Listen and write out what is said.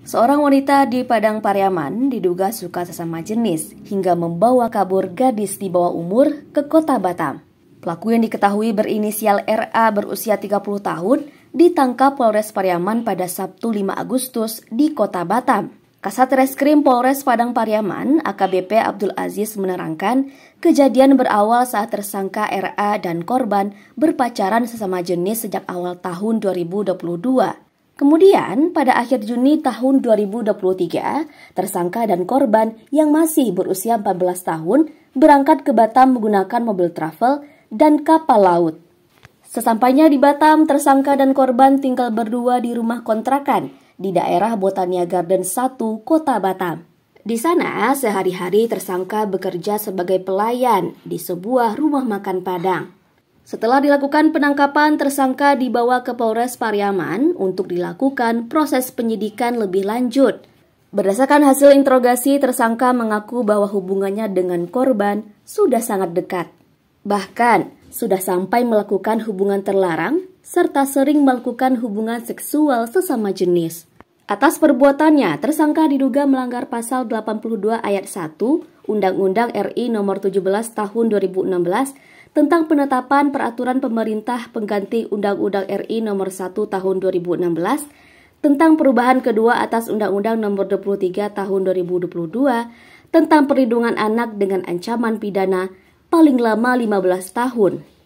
Seorang wanita di Padang Pariaman diduga suka sesama jenis hingga membawa kabur gadis di bawah umur ke kota Batam. Pelaku yang diketahui berinisial RA berusia 30 tahun ditangkap Polres Pariaman pada Sabtu 5 Agustus di kota Batam. Kasat Reskrim Polres Padang Pariaman AKBP Abdul Aziz menerangkan kejadian berawal saat tersangka RA dan korban berpacaran sesama jenis sejak awal tahun 2022. Kemudian, pada akhir Juni tahun 2023, tersangka dan korban yang masih berusia 14 tahun berangkat ke Batam menggunakan mobil travel dan kapal laut. Sesampainya di Batam, tersangka dan korban tinggal berdua di rumah kontrakan di daerah Botania Garden 1, Kota Batam. Di sana, sehari-hari tersangka bekerja sebagai pelayan di sebuah rumah makan Padang. Setelah dilakukan penangkapan, tersangka dibawa ke Polres Pariaman untuk dilakukan proses penyidikan lebih lanjut. Berdasarkan hasil interogasi, tersangka mengaku bahwa hubungannya dengan korban sudah sangat dekat. Bahkan, sudah sampai melakukan hubungan terlarang serta sering melakukan hubungan seksual sesama jenis. Atas perbuatannya, tersangka diduga melanggar pasal 82 ayat 1 Undang-Undang RI nomor 17 tahun 2016 tentang penetapan peraturan pemerintah pengganti Undang-Undang RI Nomor 1 Tahun 2016 tentang perubahan kedua atas Undang-Undang Nomor 23 Tahun 2022 tentang perlindungan anak dengan ancaman pidana paling lama 15 tahun.